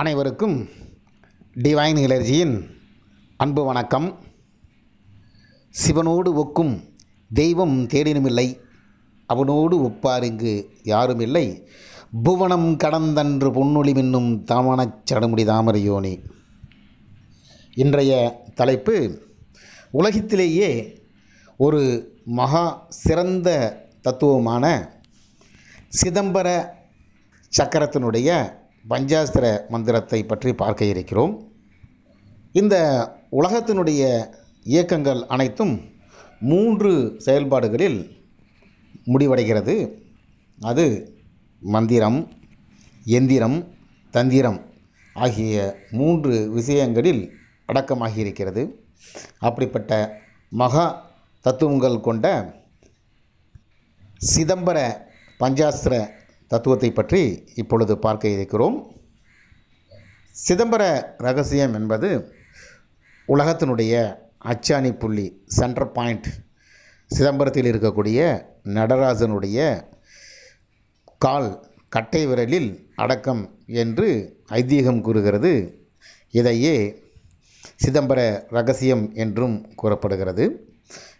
அனைவருக்கும் டிவைன் எலர்ஜியின் அன்பு வணக்கம் சிவனோடு ஒக்கும் தெய்வம் தேடினுமில்லை அவனோடு ஒப்பார் இங்கு யாரும் இல்லை புவனம் கடந்தன்று பொன்னொழி மின்னும் தாமனச் சடமுடி தாமரையோனி இன்றைய தலைப்பு உலகத்திலேயே ஒரு மகா சிறந்த தத்துவமான சிதம்பர சக்கரத்தினுடைய பஞ்சாஸ்திர மந்திரத்தை பற்றி பார்க்க இருக்கிறோம் இந்த உலகத்தினுடைய இயக்கங்கள் அனைத்தும் மூன்று செயல்பாடுகளில் முடிவடைகிறது அது மந்திரம் எந்திரம் தந்திரம் ஆகிய மூன்று விஷயங்களில் அடக்கமாகி இருக்கிறது அப்படிப்பட்ட மகா தத்துவங்கள் கொண்ட சிதம்பர பஞ்சாஸ்திர தத்துவத்தை பற்றி இப்பொழுது பார்க்க இருக்கிறோம் சிதம்பர ரகசியம் என்பது உலகத்தினுடைய அச்சாணி புள்ளி சென்டர் பாயிண்ட் சிதம்பரத்தில் இருக்கக்கூடிய நடராஜனுடைய கால் கட்டை விரலில் அடக்கம் என்று ஐதீகம் கூறுகிறது இதையே சிதம்பர ரகசியம் என்றும் கூறப்படுகிறது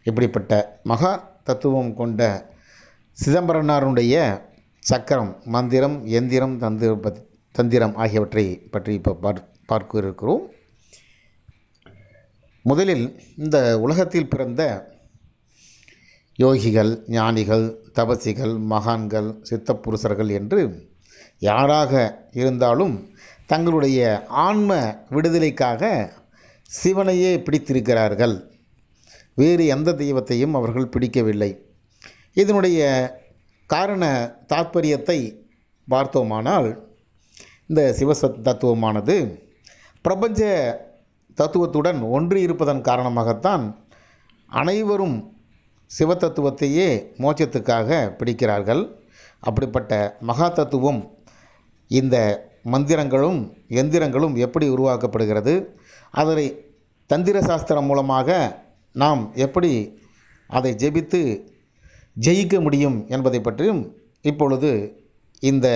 இப்படிப்பட்ட மகா தத்துவம் கொண்ட சிதம்பரனாருடைய சக்கரம் மந்திரம் எந்திரம் தந்திர தந்திரம் ஆகியவற்றை பற்றி இப்போ பார்க்க இருக்கிறோம் முதலில் இந்த உலகத்தில் பிறந்த யோகிகள் ஞானிகள் தபசிகள் மகான்கள் சித்தப்புருஷர்கள் என்று யாராக இருந்தாலும் தங்களுடைய ஆன்ம விடுதலைக்காக சிவனையே பிடித்திருக்கிறார்கள் வேறு எந்த தெய்வத்தையும் அவர்கள் பிடிக்கவில்லை இதனுடைய காரண தாற்பயத்தை பார்த்தோமானால் இந்த சிவசத் தத்துவமானது பிரபஞ்ச தத்துவத்துடன் ஒன்று இருப்பதன் காரணமாகத்தான் அனைவரும் சிவத்தத்துவத்தையே மோட்சத்துக்காக பிடிக்கிறார்கள் அப்படிப்பட்ட மகா தத்துவம் இந்த மந்திரங்களும் எந்திரங்களும் எப்படி உருவாக்கப்படுகிறது அதனை தந்திர சாஸ்திரம் மூலமாக நாம் எப்படி அதை ஜெபித்து ஜெயிக்க முடியும் என்பதை பற்றியும் இப்பொழுது இந்த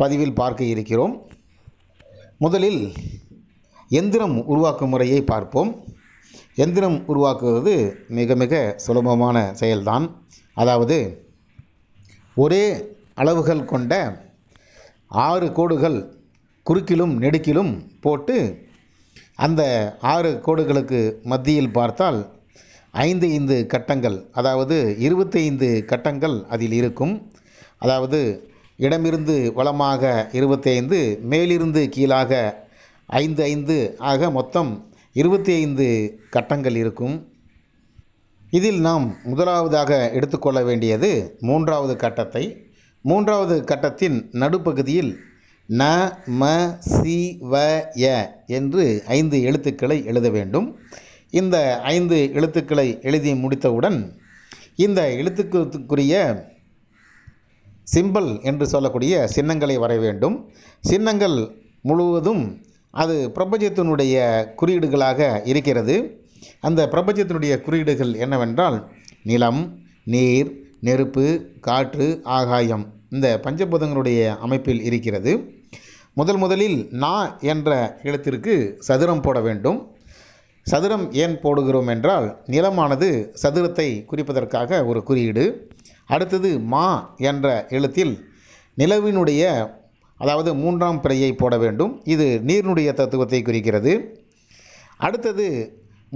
பதிவில் பார்க்க இருக்கிறோம் முதலில் எந்திரம் உருவாக்கும் முறையை பார்ப்போம் எந்திரம் உருவாக்குவது மிக மிக சுலபமான செயல்தான் அதாவது ஒரே அளவுகள் கொண்ட ஆறு கோடுகள் குறுக்கிலும் நெடுக்கிலும் போட்டு அந்த ஆறு கோடுகளுக்கு மத்தியில் பார்த்தால் ஐந்து ஐந்து கட்டங்கள் அதாவது இருபத்தைந்து கட்டங்கள் அதில் இருக்கும் அதாவது இடமிருந்து வளமாக இருபத்தைந்து மேலிருந்து கீழாக ஐந்து ஐந்து ஆக மொத்தம் இருபத்தி ஐந்து கட்டங்கள் இருக்கும் இதில் நாம் முதலாவதாக எடுத்துக்கொள்ள வேண்டியது மூன்றாவது கட்டத்தை மூன்றாவது கட்டத்தின் நடுப்பகுதியில் ந ம சி வ ய என்று ஐந்து எழுத்துக்களை எழுத வேண்டும் இந்த ஐந்து எழுத்துக்களை எழுதி முடித்தவுடன் இந்த எழுத்துக்குரிய சிம்பிள் என்று சொல்லக்கூடிய சின்னங்களை வர வேண்டும் சின்னங்கள் முழுவதும் அது பிரபஞ்சத்தினுடைய குறியீடுகளாக இருக்கிறது அந்த பிரபஞ்சத்தினுடைய குறியீடுகள் என்னவென்றால் நிலம் நீர் நெருப்பு காற்று ஆகாயம் இந்த பஞ்சபூதங்களுடைய அமைப்பில் இருக்கிறது முதல் முதலில் நா என்ற எழுத்திற்கு சதுரம் போட வேண்டும் சதுரம் ஏன் போடுகிறோம் என்றால் நிலமானது சதுரத்தை குறிப்பதற்காக ஒரு குறியீடு அடுத்தது மா என்ற எழுத்தில் நிலவினுடைய அதாவது மூன்றாம் பிறையை போட வேண்டும் இது நீரினுடைய தத்துவத்தை குறிக்கிறது அடுத்தது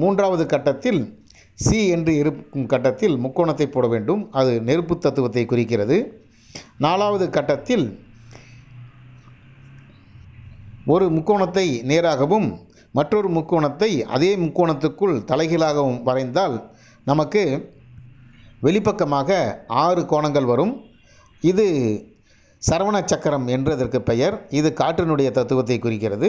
மூன்றாவது கட்டத்தில் சி என்று இருக்கும் கட்டத்தில் முக்கோணத்தை போட வேண்டும் அது நெருப்பு தத்துவத்தை குறிக்கிறது நாலாவது கட்டத்தில் ஒரு முக்கோணத்தை நேராகவும் மற்றொரு முக்கோணத்தை அதே முக்கோணத்துக்குள் தலைகீழாகவும் வரைந்தால் நமக்கு வெளிப்பக்கமாக ஆறு கோணங்கள் வரும் இது சரவண சக்கரம் என்றதற்கு பெயர் இது காற்றினுடைய தத்துவத்தை குறிக்கிறது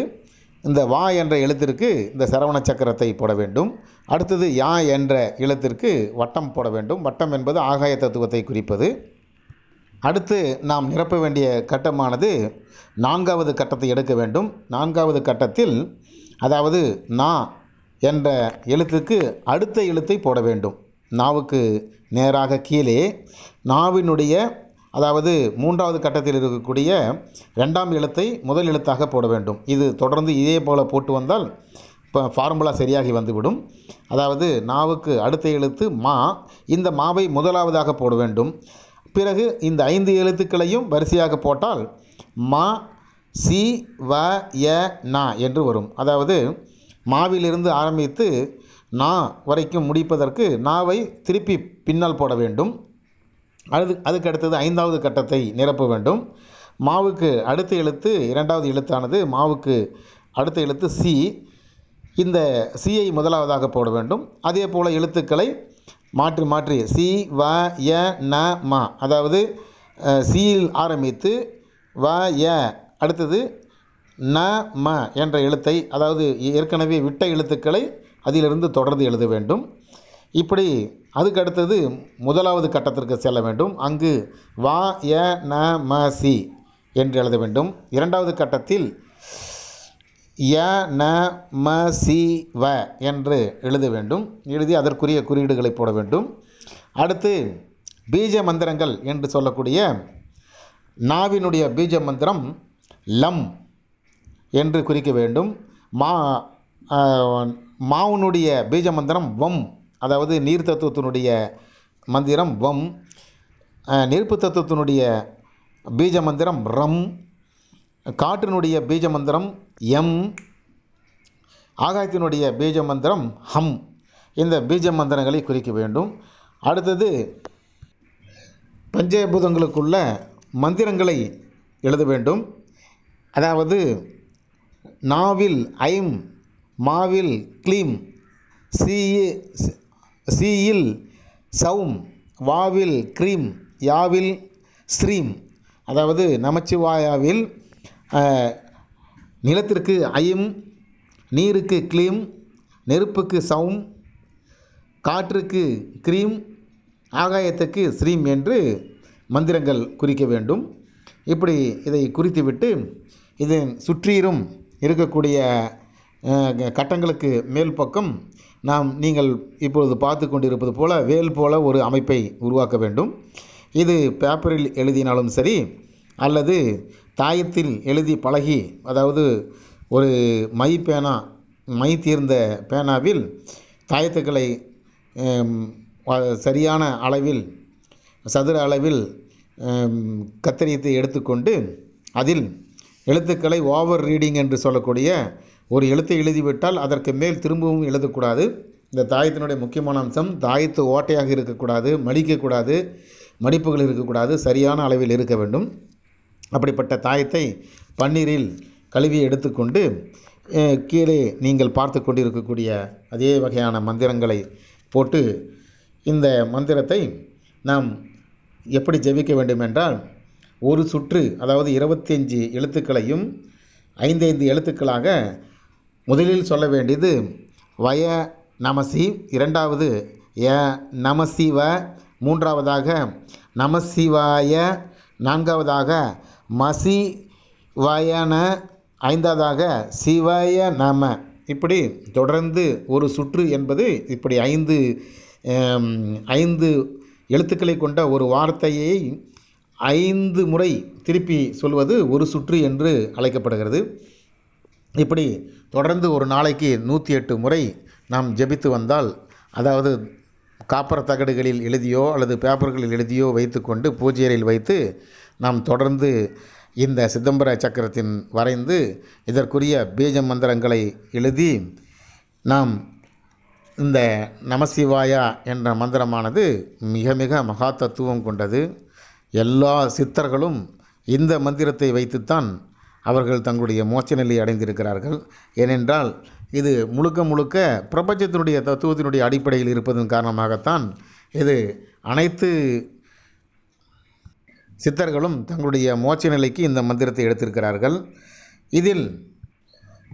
இந்த வா என்ற எழுத்திற்கு இந்த சரவண சக்கரத்தை போட வேண்டும் அடுத்தது யா என்ற எழுத்திற்கு வட்டம் போட வேண்டும் வட்டம் என்பது ஆகாய தத்துவத்தை குறிப்பது அடுத்து நாம் நிரப்ப வேண்டிய கட்டமானது நான்காவது கட்டத்தை எடுக்க வேண்டும் நான்காவது கட்டத்தில் அதாவது நா என்ற எழுத்துக்கு அடுத்த எழுத்தை போட வேண்டும் நாவுக்கு நேராக கீழே நாவினுடைய அதாவது மூன்றாவது கட்டத்தில் இருக்கக்கூடிய ரெண்டாம் எழுத்தை முதல் எழுத்தாக போட வேண்டும் இது தொடர்ந்து இதே போல் போட்டு வந்தால் இப்போ ஃபார்முலா சரியாகி வந்துவிடும் அதாவது நாவுக்கு அடுத்த எழுத்து மா இந்த மாவை முதலாவதாக போட வேண்டும் பிறகு இந்த ஐந்து எழுத்துக்களையும் வரிசையாக போட்டால் மா சி வ ய நா என்று வரும் அதாவது மாவிலிருந்து ஆரம்பித்து நா வரைக்கும் முடிப்பதற்கு நாவை திருப்பி பின்னால் போட வேண்டும் அது அதுக்கு அடுத்தது ஐந்தாவது கட்டத்தை நிரப்ப வேண்டும் மாவுக்கு அடுத்த எழுத்து இரண்டாவது எழுத்தானது மாவுக்கு அடுத்த எழுத்து சி இந்த சியை முதலாவதாக போட வேண்டும் அதே போல் எழுத்துக்களை மாற்றி மாற்றி சி வ ய ந மா அதாவது சியில் ஆரம்பித்து வ ய அடுத்தது ந ம என்ற எழுத்தை அதாவது ஏற்கனவே விட்ட எழுத்துக்களை அதிலிருந்து தொடர்ந்து எழுத வேண்டும் இப்படி அதுக்கு அடுத்தது முதலாவது கட்டத்திற்கு செல்ல வேண்டும் அங்கு வா ய ந ம சி என்று எழுத வேண்டும் இரண்டாவது கட்டத்தில் ய ந ம சி வ என்று எழுத வேண்டும் எழுதி அதற்குரிய குறியீடுகளை போட வேண்டும் அடுத்து பீஜ மந்திரங்கள் என்று சொல்லக்கூடிய நாவினுடைய பீஜ மந்திரம் லம் என்று குறிக்க வேண்டும் மா மாவுனுடைய பீஜ மந்திரம் வம் அதாவது நீர் தத்துவத்தினுடைய மந்திரம் வம் நெருப்பு தத்துவத்தினுடைய பீஜ மந்திரம் ரம் காற்றினுடைய பீஜ மந்திரம் எம் ஆகாயத்தினுடைய பீஜ மந்திரம் ஹம் இந்த பீஜ மந்திரங்களை குறிக்க வேண்டும் அடுத்தது பஞ்சபூதங்களுக்குள்ள மந்திரங்களை எழுத வேண்டும் அதாவது நாவில் ஐம் மாவில் க்ளீம் சீயி சீயில் சவும் வாவில் க்ரீம் யாவில் ஸ்ரீம் அதாவது நமச்சிவாயாவில் நிலத்திற்கு ஐம் நீருக்கு க்ளீம் நெருப்புக்கு சவும் காற்றுக்கு க்ரீம் ஆகாயத்துக்கு ஸ்ரீம் என்று மந்திரங்கள் குறிக்க வேண்டும் இப்படி இதை குறித்துவிட்டு இது சுற்றியிலும் இருக்கக்கூடிய கட்டங்களுக்கு மேல் பக்கம் நாம் நீங்கள் இப்பொழுது பார்த்து கொண்டிருப்பது போல வேல் போல ஒரு அமைப்பை உருவாக்க வேண்டும் இது பேப்பரில் எழுதினாலும் சரி அல்லது தாயத்தில் எழுதி பழகி அதாவது ஒரு மை பேனா மை தீர்ந்த பேனாவில் தாயத்துக்களை சரியான அளவில் சதுர அளவில் கத்திரியத்தை எடுத்துக்கொண்டு அதில் எழுத்துக்களை ஓவர் ரீடிங் என்று சொல்லக்கூடிய ஒரு எழுத்தை எழுதிவிட்டால் அதற்கு மேல் திரும்பவும் எழுதக்கூடாது இந்த தாயத்தினுடைய முக்கியமான அம்சம் தாயத்து ஓட்டையாக இருக்கக்கூடாது மடிக்கக்கூடாது மடிப்புகள் இருக்கக்கூடாது சரியான அளவில் இருக்க வேண்டும் அப்படிப்பட்ட தாயத்தை பன்னீரில் கழுவி எடுத்துக்கொண்டு கீழே நீங்கள் பார்த்து கொண்டிருக்கக்கூடிய அதே வகையான மந்திரங்களை போட்டு இந்த மந்திரத்தை நாம் எப்படி ஜெபிக்க வேண்டும் என்றால் ஒரு சுற்று அதாவது அஞ்சு எழுத்துக்களையும் ஐந்தைந்து எழுத்துக்களாக முதலில் சொல்ல வேண்டியது வய நமசி இரண்டாவது ய நமசிவ மூன்றாவதாக நமசிவாய நான்காவதாக மசி வயன ஐந்தாவதாக சிவய நம இப்படி தொடர்ந்து ஒரு சுற்று என்பது இப்படி ஐந்து ஐந்து எழுத்துக்களை கொண்ட ஒரு வார்த்தையை ஐந்து முறை திருப்பி சொல்வது ஒரு சுற்று என்று அழைக்கப்படுகிறது இப்படி தொடர்ந்து ஒரு நாளைக்கு நூற்றி எட்டு முறை நாம் ஜெபித்து வந்தால் அதாவது காப்பர தகடுகளில் எழுதியோ அல்லது பேப்பர்களில் எழுதியோ வைத்து கொண்டு பூஜையறையில் வைத்து நாம் தொடர்ந்து இந்த சிதம்பர சக்கரத்தின் வரைந்து இதற்குரிய பீஜ மந்திரங்களை எழுதி நாம் இந்த நமசிவாயா என்ற மந்திரமானது மிக மிக மகாத்தத்துவம் கொண்டது எல்லா சித்தர்களும் இந்த மந்திரத்தை வைத்துத்தான் அவர்கள் தங்களுடைய மோச்ச நிலையை அடைந்திருக்கிறார்கள் ஏனென்றால் இது முழுக்க முழுக்க பிரபஞ்சத்தினுடைய தத்துவத்தினுடைய அடிப்படையில் இருப்பதன் காரணமாகத்தான் இது அனைத்து சித்தர்களும் தங்களுடைய மோச்ச நிலைக்கு இந்த மந்திரத்தை எடுத்திருக்கிறார்கள் இதில்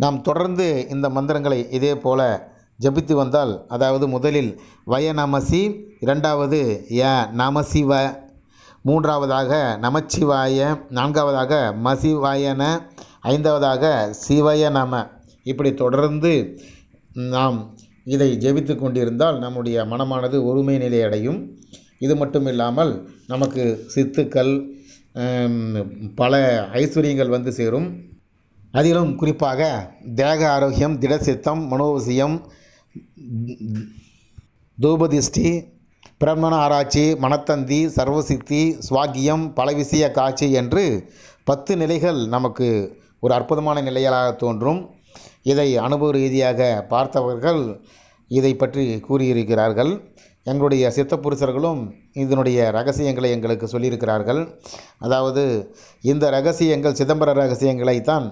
நாம் தொடர்ந்து இந்த மந்திரங்களை இதே போல ஜபித்து வந்தால் அதாவது முதலில் வய நமசி இரண்டாவது ய நமசிவ மூன்றாவதாக நமச்சிவாய நான்காவதாக மசிவாயன ஐந்தாவதாக சிவய நம இப்படி தொடர்ந்து நாம் இதை ஜெபித்து கொண்டிருந்தால் நம்முடைய மனமானது ஒருமை நிலை அடையும் இது மட்டும் இல்லாமல் நமக்கு சித்துக்கள் பல ஐஸ்வர்யங்கள் வந்து சேரும் அதிலும் குறிப்பாக தேக ஆரோக்கியம் திடசித்தம் மனோவசியம் தூபதிஷ்டி பிரம்மண ஆராய்ச்சி மனத்தந்தி சர்வசித்தி பல விஷய காட்சி என்று பத்து நிலைகள் நமக்கு ஒரு அற்புதமான நிலைகளாக தோன்றும் இதை அனுபவ ரீதியாக பார்த்தவர்கள் இதை பற்றி கூறியிருக்கிறார்கள் எங்களுடைய புருஷர்களும் இதனுடைய ரகசியங்களை எங்களுக்கு சொல்லியிருக்கிறார்கள் அதாவது இந்த ரகசியங்கள் சிதம்பர ரகசியங்களை தான்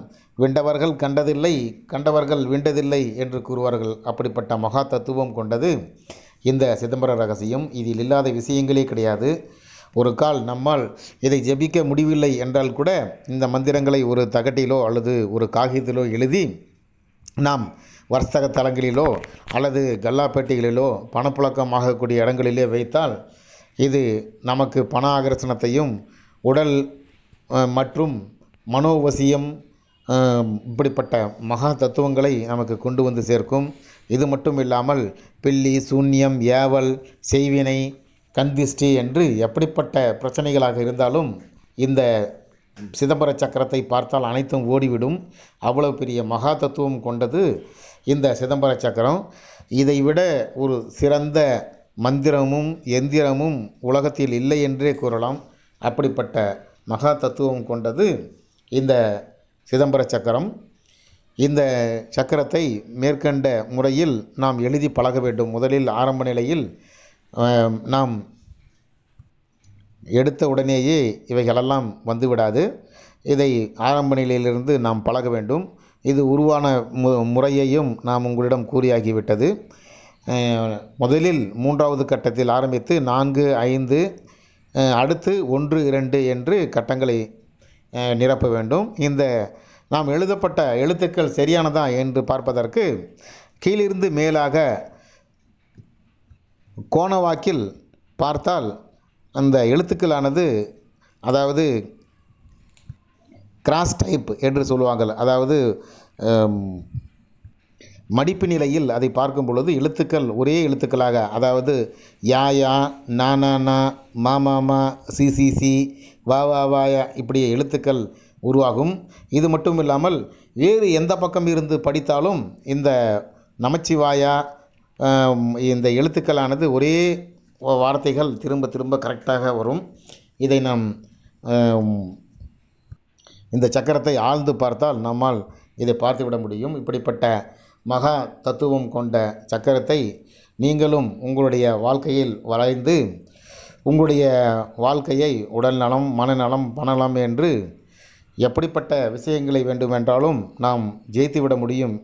விண்டவர்கள் கண்டதில்லை கண்டவர்கள் விண்டதில்லை என்று கூறுவார்கள் அப்படிப்பட்ட மகா தத்துவம் கொண்டது இந்த சிதம்பர ரகசியம் இதில் இல்லாத விஷயங்களே கிடையாது ஒரு கால் நம்மால் இதை ஜபிக்க முடியவில்லை என்றால் கூட இந்த மந்திரங்களை ஒரு தகட்டிலோ அல்லது ஒரு காகிதத்திலோ எழுதி நாம் வர்த்தக தலங்களிலோ அல்லது பணப்புழக்கம் பணப்புழக்கமாகக்கூடிய இடங்களிலே வைத்தால் இது நமக்கு பண ஆகர்ஷணத்தையும் உடல் மற்றும் மனோவசியம் இப்படிப்பட்ட மகா தத்துவங்களை நமக்கு கொண்டு வந்து சேர்க்கும் இது மட்டும் இல்லாமல் பில்லி சூன்யம் ஏவல் செய்வினை கந்திஷ்டி என்று எப்படிப்பட்ட பிரச்சனைகளாக இருந்தாலும் இந்த சிதம்பர சக்கரத்தை பார்த்தால் அனைத்தும் ஓடிவிடும் அவ்வளவு பெரிய மகா தத்துவம் கொண்டது இந்த சிதம்பர சக்கரம் இதைவிட ஒரு சிறந்த மந்திரமும் எந்திரமும் உலகத்தில் இல்லை என்றே கூறலாம் அப்படிப்பட்ட மகா தத்துவம் கொண்டது இந்த சிதம்பர சக்கரம் இந்த சக்கரத்தை மேற்கண்ட முறையில் நாம் எழுதி பழக வேண்டும் முதலில் ஆரம்ப நிலையில் நாம் எடுத்த உடனேயே இவைகளெல்லாம் வந்துவிடாது இதை ஆரம்ப நிலையிலிருந்து நாம் பழக வேண்டும் இது உருவான மு முறையையும் நாம் உங்களிடம் கூறியாகிவிட்டது முதலில் மூன்றாவது கட்டத்தில் ஆரம்பித்து நான்கு ஐந்து அடுத்து ஒன்று இரண்டு என்று கட்டங்களை நிரப்ப வேண்டும் இந்த நாம் எழுதப்பட்ட எழுத்துக்கள் சரியானதா என்று பார்ப்பதற்கு கீழிருந்து மேலாக கோணவாக்கில் பார்த்தால் அந்த எழுத்துக்களானது அதாவது கிராஸ் டைப் என்று சொல்லுவாங்கள் அதாவது மடிப்பு நிலையில் அதை பார்க்கும் பொழுது எழுத்துக்கள் ஒரே எழுத்துக்களாக அதாவது யா யா நானா நா மா சிசிசி வா வா வாயா இப்படி எழுத்துக்கள் உருவாகும் இது மட்டும் இல்லாமல் வேறு எந்த பக்கம் இருந்து படித்தாலும் இந்த நமச்சிவாயா இந்த எழுத்துக்களானது ஒரே வார்த்தைகள் திரும்ப திரும்ப கரெக்டாக வரும் இதை நாம் இந்த சக்கரத்தை ஆழ்ந்து பார்த்தால் நம்மால் இதை பார்த்துவிட முடியும் இப்படிப்பட்ட மகா தத்துவம் கொண்ட சக்கரத்தை நீங்களும் உங்களுடைய வாழ்க்கையில் வளைந்து உங்களுடைய வாழ்க்கையை உடல்நலம் மனநலம் பணலம் என்று எப்படிப்பட்ட விஷயங்களை வேண்டுமென்றாலும் நாம் ஜெயித்துவிட முடியும்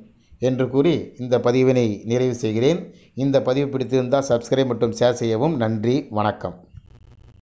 என்று கூறி இந்த பதிவினை நிறைவு செய்கிறேன் இந்த பதிவு பிடித்திருந்தால் சப்ஸ்கிரைப் மற்றும் ஷேர் செய்யவும் நன்றி வணக்கம்